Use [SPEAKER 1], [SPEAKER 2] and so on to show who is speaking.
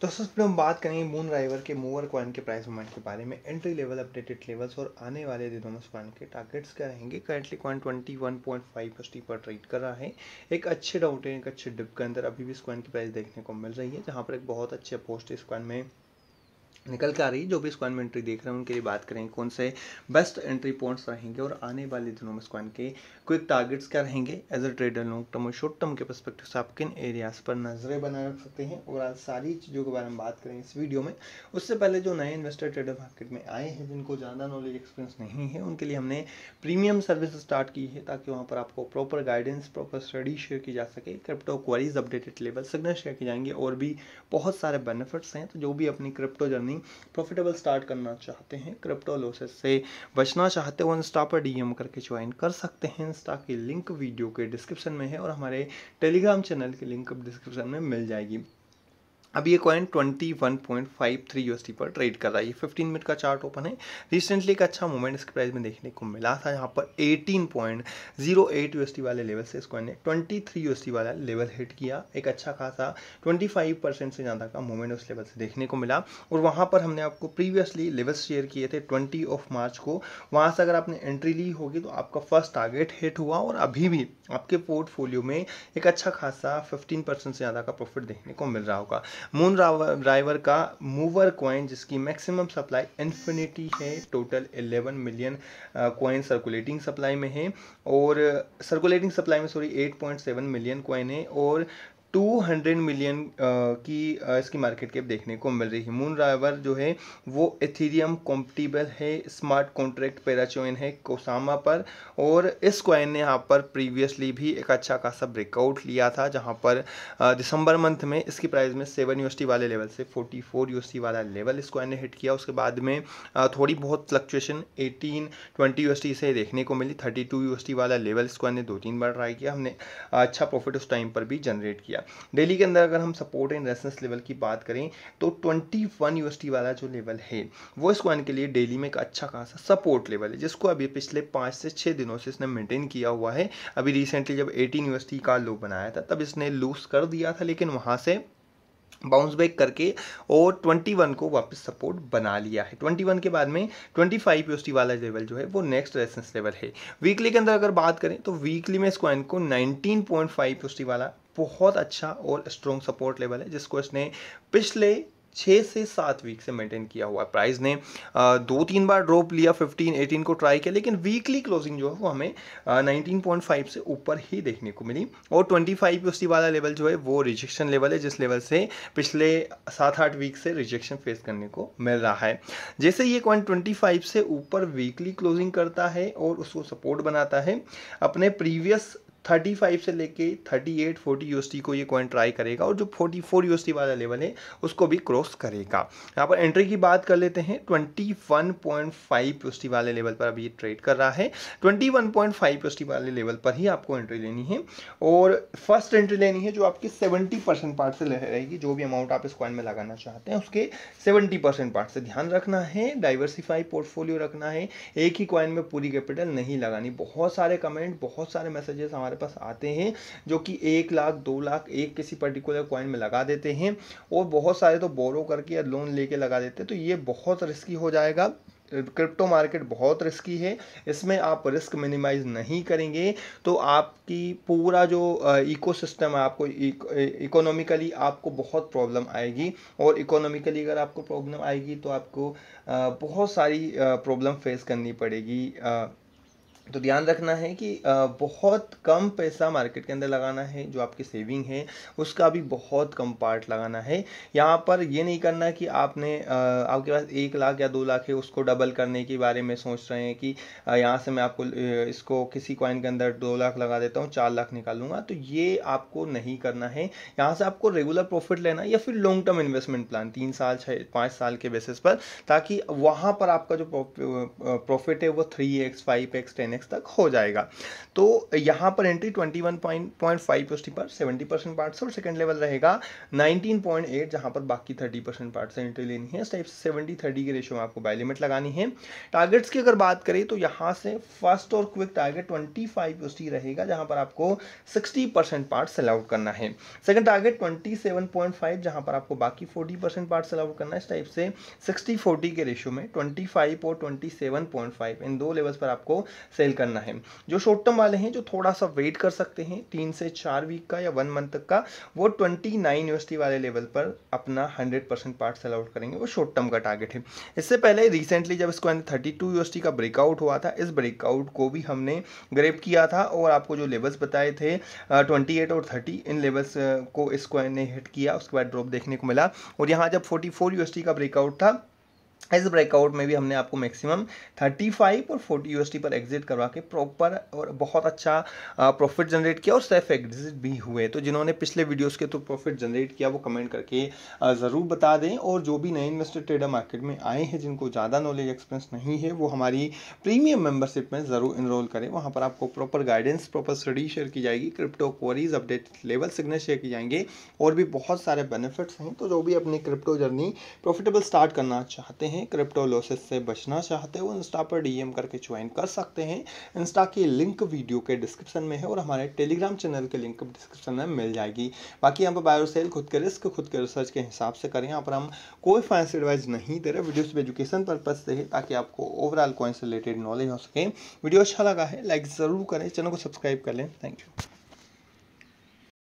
[SPEAKER 1] दोस्तों इसमें हम बात करेंगे मून राइवर के मूवर कॉइन के प्राइस मूवमेंट के बारे में एंट्री लेवल अपडेटेड लेवल्स और आने वाले दिनों में कॉइन के टारगेट्स क्या रहेंगे currently coin twenty one point five एस पर ट्रेड कर रहा है एक अच्छे डाउट एक अच्छे डिप के अंदर अभी भी इस कॉइन की प्राइस देखने को मिल रही है जहाँ पर एक बहुत अच्छे पोस्ट इस कॉइन में निकल कर आ रही है जो भी स्क्वाइन में एंट्री देख रहे हैं उनके लिए बात करेंगे कौन से बेस्ट एंट्री पॉइंट्स रहेंगे और आने वाले दिनों में स्क्वाइन के क्विक टारगेट्स क्या रहेंगे as a trader long term और शॉर्ट टर्म के परस्पेक्टिव से आप किन एरियाज पर नजरें बनाए रख सकते हैं और आज सारी चीज़ों के बारे में बात करेंगे इस वीडियो में उससे पहले जो नए इन्वेस्टर ट्रेडर मार्केट में आए हैं जिनको ज़्यादा नॉलेज एक्सपीरियंस नहीं है उनके लिए हमने प्रीमियम सर्विस स्टार्ट की है ताकि वहाँ पर आपको proper guidance proper study share की जा सके crypto queries updated level signal share की जाएंगे और भी बहुत सारे बेनिफिट्स हैं तो जो भी अपनी crypto journey earning profitable start करना चाहते हैं क्रिप्टो से बचना चाहते हो इंस्टा पर डीएम करके ज्वाइन कर सकते हैं इंस्टा की लिंक वीडियो के डिस्क्रिप्शन में है और हमारे टेलीग्राम चैनल की लिंक डिस्क्रिप्शन में मिल जाएगी अब ये कॉइन 21.53 यूएसडी पर ट्रेड कर रहा है ये 15 मिनट का चार्ट ओपन है रिसेंटली एक अच्छा मूवमेंट इसके प्राइस में देखने को मिला था यहाँ पर 18.08 पॉइंट वाले लेवल से इस कॉइन ने 23 थ्री वाला लेवल हिट किया एक अच्छा खासा 25 परसेंट से ज़्यादा का मूवमेंट उस लेवल से देखने को मिला और वहाँ पर हमने आपको प्रीवियसली लेवल्स शेयर किए थे ट्वेंटी ऑफ मार्च को वहाँ से अगर आपने एंट्री ली होगी तो आपका फर्स्ट टारगेट हिट हुआ और अभी भी आपके पोर्टफोलियो में एक अच्छा खासा फिफ्टीन से ज़्यादा का प्रॉफिट देखने को मिल रहा होगा मून ड्राइवर का मूवर कॉइन जिसकी मैक्सिमम सप्लाई इन्फिनिटी है total 11 million coin circulating supply में है और सर्कुलेटिंग uh, सप्लाई में सॉरी 8.7 मिलियन कॉइन है और 200 मिलियन uh, की uh, इसकी मार्केट कैप देखने को मिल रही है मून राइवर जो है वो एथीरियम कॉम्पटिबल है स्मार्ट कॉन्ट्रैक्ट पेराचोइन है कोसामा पर और इस क्वाइन ने यहाँ पर प्रीवियसली भी एक अच्छा खासा ब्रेकआउट लिया था जहाँ पर दिसंबर uh, मंथ में इसकी प्राइस में सेवन यूएसटी वाले लेवल से फोर्टी फोर यूएसटी वाला लेवल इस क्वाइन ने हिट किया उसके बाद में थोड़ी बहुत फ्लक्चुएशन एटीन ट्वेंटी यूएसटी से देखने को मिली थर्टी टू वाला लेवल इस क्वाइन ने दो तीन बार ट्राई किया हमने अच्छा प्रॉफिट उस टाइम पर भी जनरेट किया है डेली के अंदर अगर हम सपोर्ट एंड रेजिस्टेंस लेवल की बात करें तो ट्वेंटी वन यूएसटी वाला जो लेवल है वो इस कॉइन के लिए डेली में एक अच्छा खासा सपोर्ट लेवल है जिसको अभी पिछले पाँच से छः दिनों से इसने मेंटेन किया हुआ है अभी रिसेंटली जब एटीन यूएसटी का लो बनाया था तब इसने लूज कर दिया था लेकिन वहाँ से बाउंस बैक करके और 21 को वापस सपोर्ट बना लिया है 21 के बाद में 25 फाइव वाला लेवल जो है वो नेक्स्ट रेसेंस लेवल है वीकली के अंदर अगर बात करें तो वीकली में इस क्वाइन को 19.5 पॉइंट वाला बहुत अच्छा और स्ट्रॉन्ग सपोर्ट लेवल है जिसको इसने पिछले छः से सात वीक से मेंटेन किया हुआ है प्राइस ने दो तीन बार ड्रॉप लिया 15 18 को ट्राई किया लेकिन वीकली क्लोजिंग जो है वो हमें 19.5 से ऊपर ही देखने को मिली और 25 फाइव उसी वाला लेवल जो है वो रिजेक्शन लेवल है जिस लेवल से पिछले सात आठ वीक से रिजेक्शन फेस करने को मिल रहा है जैसे ये कॉइन ट्वेंटी से ऊपर वीकली क्लोजिंग करता है और उसको सपोर्ट बनाता है अपने प्रीवियस थर्टी फाइव से लेके थर्टी एट फोर्टी यू को ये कॉइन ट्राई करेगा और जो फोर्टी फोर यू वाला लेवल है उसको भी क्रॉस करेगा यहाँ पर एंट्री की बात कर लेते हैं twenty one point five U वाले लेवल पर अभी ये ट्रेड कर रहा है twenty one point five U वाले लेवल पर ही आपको एंट्री लेनी है और फर्स्ट एंट्री लेनी है जो आपकी सेवेंटी परसेंट पार्ट से रहेगी जो भी अमाउंट आप इस कॉइन में लगाना चाहते हैं उसके सेवेंटी परसेंट पार्ट से ध्यान रखना है डाइवर्सिफाई पोर्टफोलियो रखना है एक ही कॉइन में पूरी कैपिटल नहीं लगानी बहुत सारे कमेंट बहुत सारे मैसेजेस हमारे हमारे पास आते हैं जो कि एक लाख दो लाख एक किसी पर्टिकुलर कॉइन में लगा देते हैं और बहुत सारे तो बोरो करके या लोन लेके लगा देते हैं तो ये बहुत रिस्की हो जाएगा क्रिप्टो मार्केट बहुत रिस्की है इसमें आप रिस्क मिनिमाइज नहीं करेंगे तो आपकी पूरा जो इकोसिस्टम है आपको इकोनॉमिकली आपको बहुत प्रॉब्लम आएगी और इकोनॉमिकली अगर आपको प्रॉब्लम आएगी तो आपको बहुत सारी प्रॉब्लम फेस करनी पड़ेगी तो ध्यान रखना है कि बहुत कम पैसा मार्केट के अंदर लगाना है जो आपकी सेविंग है उसका भी बहुत कम पार्ट लगाना है यहाँ पर ये नहीं करना कि आपने आपके पास एक लाख या दो लाख है उसको डबल करने के बारे में सोच रहे हैं कि यहाँ से मैं आपको इसको किसी कॉइन के अंदर दो लाख लगा देता हूँ चार लाख निकालूंगा तो ये आपको नहीं करना है यहाँ से आपको रेगुलर प्रॉफिट लेना या फिर लॉन्ग टर्म इन्वेस्टमेंट प्लान तीन साल छः पाँच साल के बेसिस पर ताकि वहाँ पर आपका जो प्रॉफिट है वो three X five X ten X तक हो जाएगा तो यहाँ पर entry twenty one point point five UST पर सेवेंटी परसेंट पार्ट्स और सेकेंड लेवल रहेगा नाइनटीन पॉइंट एट जहाँ पर बाकी थर्टी परसेंट पार्ट से एंट्री लेनी है इस टाइप सेवेंटी थर्टी के रेशियो में आपको बाय लिमिट लगानी है टारगेट्स की अगर बात करें तो यहाँ से फर्स्ट और quick target twenty five UST रहेगा जहाँ पर आपको sixty percent part sell out करना है second target twenty seven point five जहाँ पर आपको बाकी forty percent part sell out करना है इस टाइप से सिक्सटी फोर्टी के रेशियो में ट्वेंटी फाइव और ट्वेंटी सेवन पॉइंट फाइव इन दो लेवल्स पर आपको सेवेंटी सेल करना है जो शॉर्ट टर्म वाले हैं जो थोड़ा सा वेट कर सकते हैं तीन से चार वीक का या वन मंथ तक का वो ट्वेंटी नाइन यूएसटी वाले लेवल पर अपना hundred percent part sell out करेंगे वो शॉर्ट टर्म का टारगेट है इससे पहले रिसेंटली जब इसको थर्टी टू यूएसटी का ब्रेकआउट हुआ था इस ब्रेकआउट को भी हमने ग्रेप किया था और आपको जो लेवल्स बताए थे ट्वेंटी एट और थर्टी इन लेवल्स को इसको ने हिट किया उसके बाद ड्रॉप देखने को मिला और यहाँ जब फोर्टी फोर यूएसटी का ब्रेकआउट था इस ब्रेकआउट में भी हमने आपको मैक्सिमम 35 और 40 यूएसडी पर एग्जिट करवा के प्रॉपर और बहुत अच्छा प्रॉफिट जनरेट किया और सेफ एग्जिट भी हुए तो जिन्होंने पिछले वीडियोस के थ्रू तो प्रॉफिट जनरेट किया वो कमेंट करके ज़रूर बता दें और जो भी नए इन्वेस्टर ट्रेडर मार्केट में आए हैं जिनको ज़्यादा नॉलेज एक्सपीरियंस नहीं है वो हमारी प्रीमियम मेम्बरशिप में ज़रूर इनरोल करें वहाँ पर आपको proper guidance proper study share की जाएगी crypto queries update level signal share किए जाएंगे और भी बहुत सारे बेनिफिट्स हैं तो जो भी अपनी क्रिप्टो जर्नी प्रॉफिटेबल स्टार्ट करना चाहते हैं हैं क्रिप्टो लॉसेस से बचना चाहते हो इंस्टा पर डीएम करके ज्वाइन कर सकते हैं इंस्टा की लिंक वीडियो के डिस्क्रिप्शन में है और हमारे टेलीग्राम चैनल के लिंक डिस्क्रिप्शन में मिल जाएगी बाकी यहाँ पर बायोसेल खुद के रिस्क खुद के रिसर्च के हिसाब से करें यहाँ पर हम कोई फाइनेंस एडवाइस नहीं दे रहे वीडियो पर एजुकेशन पर्पज से है ताकि आपको ओवरऑल कॉइन से रिलेटेड नॉलेज हो सके वीडियो अच्छा लगा है लाइक ज़रूर करें चैनल को सब्सक्राइब कर लें थैंक यू